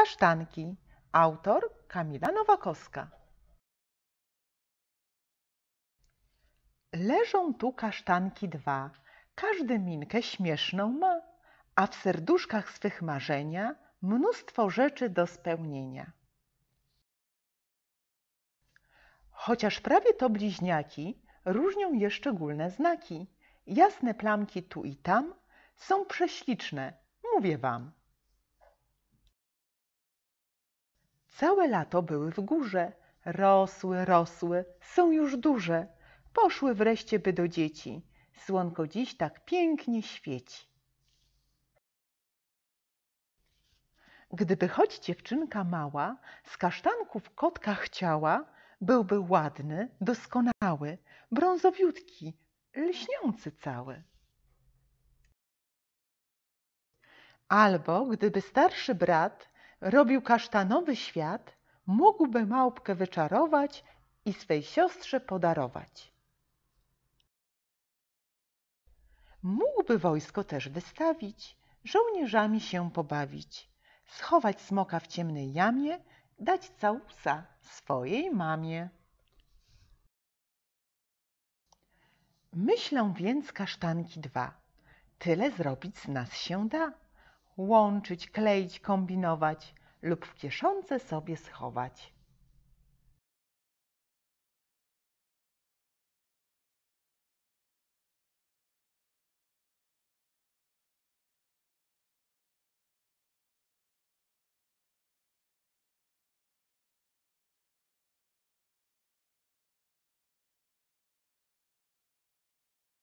Kasztanki. Autor Kamila Nowakowska. Leżą tu kasztanki dwa, każdy minkę śmieszną ma, a w serduszkach swych marzenia mnóstwo rzeczy do spełnienia. Chociaż prawie to bliźniaki, różnią je szczególne znaki. Jasne plamki tu i tam są prześliczne, mówię wam. Całe lato były w górze, rosły, rosły, są już duże. Poszły wreszcie by do dzieci. Słonko dziś tak pięknie świeci. Gdyby choć dziewczynka mała z kasztanków kotka chciała, byłby ładny, doskonały, brązowiutki, lśniący cały. Albo gdyby starszy brat robił kasztanowy świat, mógłby małpkę wyczarować i swej siostrze podarować. Mógłby wojsko też wystawić, żołnierzami się pobawić, schować smoka w ciemnej jamie, dać całusa swojej mamie. Myślą więc kasztanki dwa, tyle zrobić z nas się da łączyć, kleić, kombinować lub w kieszonce sobie schować.